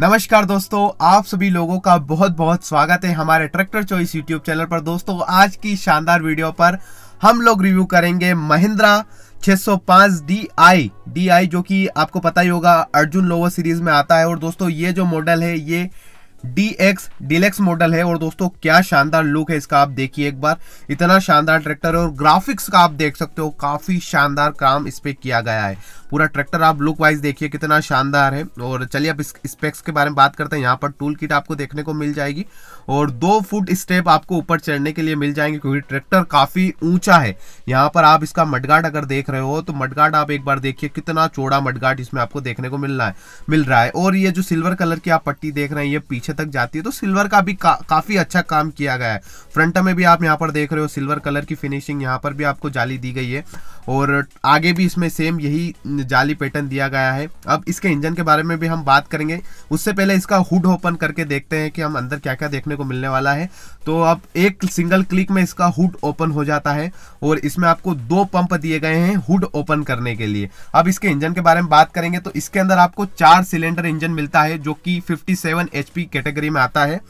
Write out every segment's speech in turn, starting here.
नमस्कार दोस्तों आप सभी लोगों का बहुत बहुत स्वागत है हमारे ट्रैक्टर चॉइस यूट्यूब चैनल पर दोस्तों आज की शानदार वीडियो पर हम लोग रिव्यू करेंगे महिंद्रा 605 DI DI जो कि आपको पता ही होगा अर्जुन लोवर सीरीज में आता है और दोस्तों ये जो मॉडल है ये डी एक्स डिलेक्स मॉडल है और दोस्तों क्या शानदार लुक है इसका आप देखिए एक बार इतना शानदार ट्रैक्टर है और ग्राफिक्स का आप देख सकते हो काफ़ी शानदार काम इस पर किया गया है पूरा ट्रैक्टर आप लुक वाइज देखिए कितना शानदार है और चलिए अब स्पेक्स के बारे में बात करते हैं यहाँ पर टूल किट आपको देखने को मिल जाएगी और दो फुट स्टेप आपको ऊपर चढ़ने के लिए मिल जाएंगे क्योंकि ट्रैक्टर काफ़ी ऊंचा है यहाँ पर आप इसका मडगार्ड अगर देख रहे हो तो मडगार्ड आप एक बार देखिए कितना चौड़ा मडगार्ड इसमें आपको देखने को मिल रहा है मिल रहा है और ये जो सिल्वर कलर की आप पट्टी देख रहे हैं ये पीछे तक जाती है तो सिल्वर का भी का, काफ़ी अच्छा काम किया गया है फ्रंट में भी आप यहाँ पर देख रहे हो सिल्वर कलर की फिनिशिंग यहाँ पर भी आपको जाली दी गई है और आगे भी इसमें सेम यही जाली पैटर्न दिया गया है अब इसके इंजन के बारे में भी हम बात करेंगे उससे पहले इसका हुड ओपन करके देखते हैं कि हम अंदर क्या क्या देखने को मिलने वाला है तो अब एक सिंगल क्लिक में इसका हुड ओपन हो जाता है और इसमें आपको दो पंप दिए गए हैं हुड ओपन करने के लिए अब इसके इंजन के बारे में बात करेंगे तो इसके अंदर आपको चार सिलेंडर इंजन मिलता है जो कि 57 सेवन कैटेगरी में आता है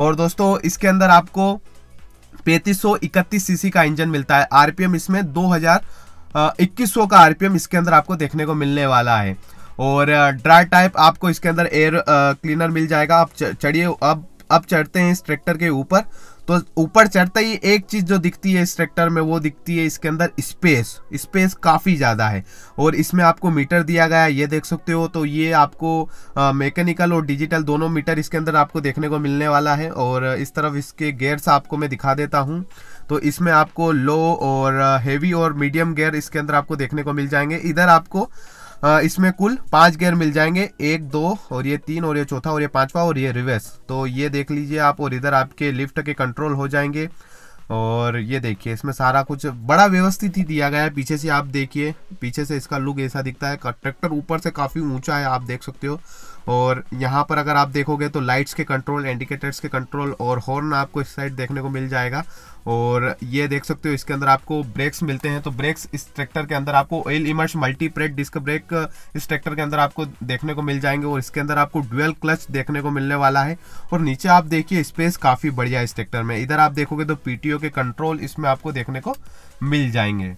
और दोस्तों इसके अंदर आपको पैंतीस सौ इकतीस सीसी का इंजन मिलता है आरपीएम इसमें दो हजार इक्कीस का आरपीएम इसके अंदर आपको देखने को मिलने वाला है और ड्राई टाइप आपको इसके अंदर एयर क्लीनर मिल जाएगा आप चढ़िए अब अब चढ़ते हैं इस ट्रैक्टर के ऊपर तो ऊपर चढ़ते ही एक चीज़ जो दिखती है इस ट्रैक्टर में वो दिखती है इसके अंदर स्पेस स्पेस काफ़ी ज़्यादा है और इसमें आपको मीटर दिया गया है ये देख सकते हो तो ये आपको मैकेनिकल और डिजिटल दोनों मीटर इसके अंदर आपको देखने को मिलने वाला है और इस तरफ इसके गेयर्स आपको मैं दिखा देता हूँ तो इसमें आपको लो और हेवी और मीडियम गेयर इसके अंदर आपको देखने को मिल जाएंगे इधर आपको इसमें कुल पांच गेयर मिल जाएंगे एक दो और ये तीन और ये चौथा और ये पांचवा और ये रिवर्स तो ये देख लीजिए आप और इधर आपके लिफ्ट के कंट्रोल हो जाएंगे और ये देखिए इसमें सारा कुछ बड़ा व्यवस्थित ही दिया गया है पीछे से आप देखिए पीछे से इसका लुक ऐसा दिखता है ट्रैक्टर ऊपर से काफ़ी ऊंचा है आप देख सकते हो और यहाँ पर अगर आप देखोगे तो लाइट्स के कंट्रोल इंडिकेटर्स के कंट्रोल और हॉर्न आपको इस साइड देखने को मिल जाएगा और ये देख सकते हो इसके अंदर आपको ब्रेक्स मिलते हैं तो ब्रेक्स इस ट्रैक्टर के अंदर आपको oil immersed multiplate disc brake इस ट्रैक्टर के अंदर आपको देखने को मिल जाएंगे और इसके अंदर आपको डुअल क्लच देखने को मिलने वाला है और नीचे आप देखिए स्पेस काफ़ी बढ़िया इस ट्रैक्टर में इधर आप देखोगे तो पी के कंट्रोल इसमें आपको देखने को मिल जाएंगे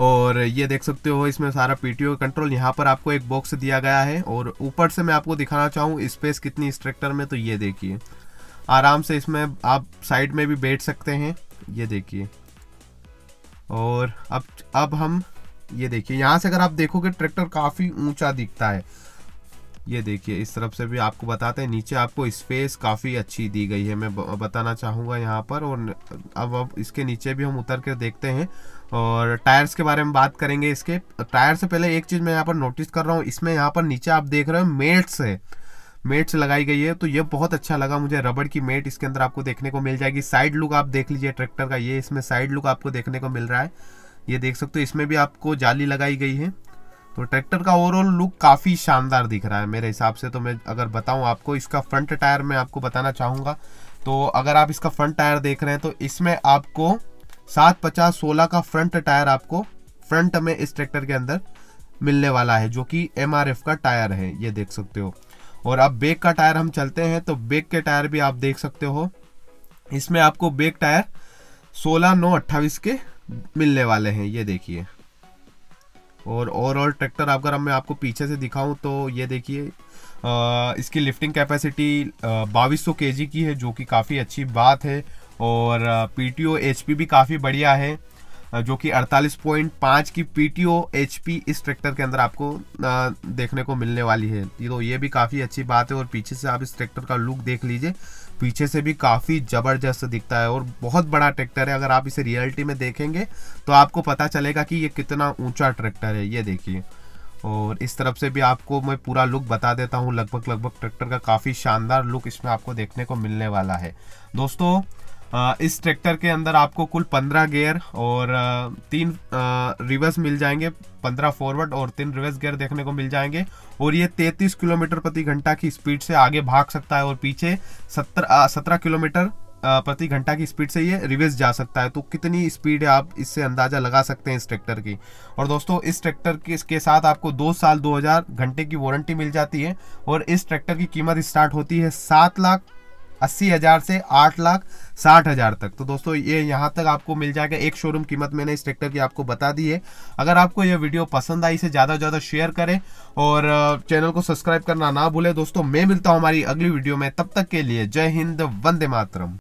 और ये देख सकते हो इसमें सारा पीटीओ कंट्रोल यहाँ पर आपको एक बॉक्स दिया गया है और ऊपर से मैं आपको दिखाना चाहूँ स्पेस कितनी इस ट्रैक्टर में तो ये देखिए आराम से इसमें आप साइड में भी बैठ सकते हैं ये देखिए और अब अब हम ये देखिए यहाँ से अगर आप देखोगे ट्रैक्टर काफ़ी ऊंचा दिखता है ये देखिए इस तरफ से भी आपको बताते हैं नीचे आपको स्पेस काफ़ी अच्छी दी गई है मैं बताना चाहूँगा यहाँ पर और अब अब इसके नीचे भी हम उतर कर देखते हैं और टायर्स के बारे में बात करेंगे इसके टायर से पहले एक चीज़ मैं यहाँ पर नोटिस कर रहा हूँ इसमें यहाँ पर नीचे आप देख रहे हो मेट्स है मेट्स लगाई गई है तो ये बहुत अच्छा लगा मुझे रबड़ की मेट इसके अंदर आपको देखने को मिल जाएगी साइड लुक आप देख लीजिए ट्रैक्टर का ये इसमें साइड लुक आपको देखने को मिल रहा है ये देख सकते हो इसमें भी आपको जाली लगाई गई है तो ट्रैक्टर का ओवरऑल लुक काफ़ी शानदार दिख रहा है मेरे हिसाब से तो मैं अगर बताऊं आपको इसका फ्रंट टायर मैं आपको बताना चाहूँगा तो अगर आप इसका फ्रंट टायर देख रहे हैं तो इसमें आपको सात पचास सोलह का फ्रंट टायर आपको फ्रंट में इस ट्रैक्टर के अंदर मिलने वाला है जो कि एम का टायर है ये देख सकते हो और अब बेक का टायर हम चलते हैं तो बेग के टायर भी आप देख सकते हो इसमें आपको बेग टायर सोलह नौ अट्ठावीस के मिलने वाले हैं ये देखिए और ओवरऑल ट्रैक्टर अगर मैं आपको पीछे से दिखाऊं तो ये देखिए इसकी लिफ्टिंग कैपेसिटी बाईस सौ की है जो कि काफ़ी अच्छी बात है और P T O H P भी काफ़ी बढ़िया है जो कि 48.5 की P T O H P इस ट्रैक्टर के अंदर आपको देखने को मिलने वाली है तो ये भी काफ़ी अच्छी बात है और पीछे से आप इस ट्रैक्टर का लुक देख लीजिए पीछे से भी काफ़ी ज़बरदस्त दिखता है और बहुत बड़ा ट्रैक्टर है अगर आप इसे रियलिटी में देखेंगे तो आपको पता चलेगा कि ये कितना ऊंचा ट्रैक्टर है ये देखिए और इस तरफ से भी आपको मैं पूरा लुक बता देता हूँ लगभग लगभग ट्रैक्टर का काफ़ी शानदार लुक इसमें आपको देखने को मिलने वाला है दोस्तों इस ट्रैक्टर के अंदर आपको कुल पंद्रह गेयर और तीन रिवर्स मिल जाएंगे पंद्रह फॉरवर्ड और तीन रिवर्स गेयर देखने को मिल जाएंगे और ये तैतीस किलोमीटर प्रति घंटा की स्पीड से आगे भाग सकता है और पीछे सत्तर सत्रह किलोमीटर प्रति घंटा की स्पीड से ये रिवर्स जा सकता है तो कितनी स्पीड है आप इससे अंदाज़ा लगा सकते हैं इस ट्रैक्टर की और दोस्तों इस ट्रैक्टर के इसके साथ आपको दो साल 2000 घंटे की वारंटी मिल जाती है और इस ट्रैक्टर की कीमत स्टार्ट होती है सात लाख अस्सी हज़ार से आठ लाख साठ हज़ार तक तो दोस्तों ये यहाँ तक आपको मिल जाएगा एक शोरूम कीमत मैंने इस ट्रैक्टर की आपको बता दी है अगर आपको यह वीडियो पसंद आई इसे ज़्यादा से ज़्यादा शेयर करें और चैनल को सब्सक्राइब करना ना भूलें दोस्तों मैं मिलता हूँ हमारी अगली वीडियो में तब तक के लिए जय हिंद वंदे मातरम